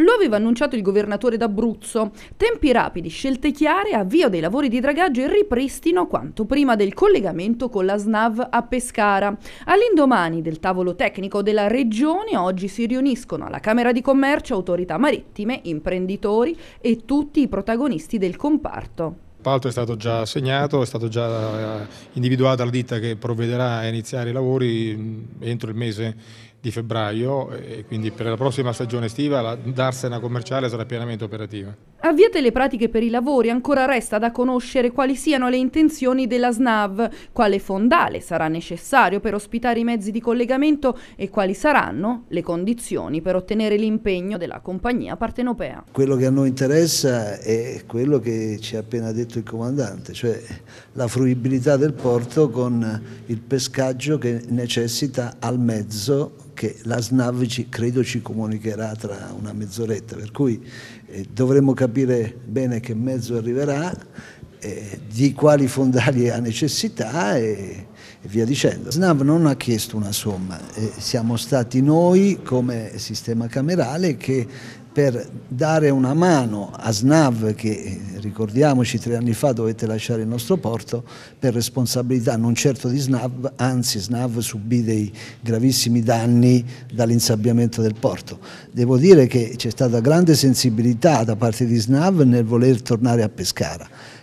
Lo aveva annunciato il governatore d'Abruzzo. Tempi rapidi, scelte chiare, avvio dei lavori di dragaggio e ripristino quanto prima del collegamento con la SNAV a Pescara. All'indomani del tavolo tecnico della Regione oggi si riuniscono alla Camera di Commercio autorità marittime, imprenditori e tutti i protagonisti del comparto. L'appalto è stato già assegnato, è stata già eh, individuata la ditta che provvederà a iniziare i lavori mm, entro il mese di febbraio e quindi per la prossima stagione estiva la Darsena commerciale sarà pienamente operativa. Avviate le pratiche per i lavori, ancora resta da conoscere quali siano le intenzioni della SNAV, quale fondale sarà necessario per ospitare i mezzi di collegamento e quali saranno le condizioni per ottenere l'impegno della compagnia partenopea. Quello che a noi interessa è quello che ci ha appena detto il comandante, cioè la fruibilità del porto con il pescaggio che necessita al mezzo che la SNAV ci, credo ci comunicherà tra una mezz'oretta, per cui eh, dovremmo capire capire bene che mezzo arriverà, eh, di quali fondali ha necessità e, e via dicendo. SNAV non ha chiesto una somma, eh, siamo stati noi come sistema camerale che per dare una mano a Snav che eh, ricordiamoci tre anni fa dovette lasciare il nostro porto per responsabilità non certo di Snav, anzi Snav subì dei gravissimi danni dall'insabbiamento del porto. Devo dire che c'è stata grande sensibilità da parte di Snav nel voler tornare a Pescara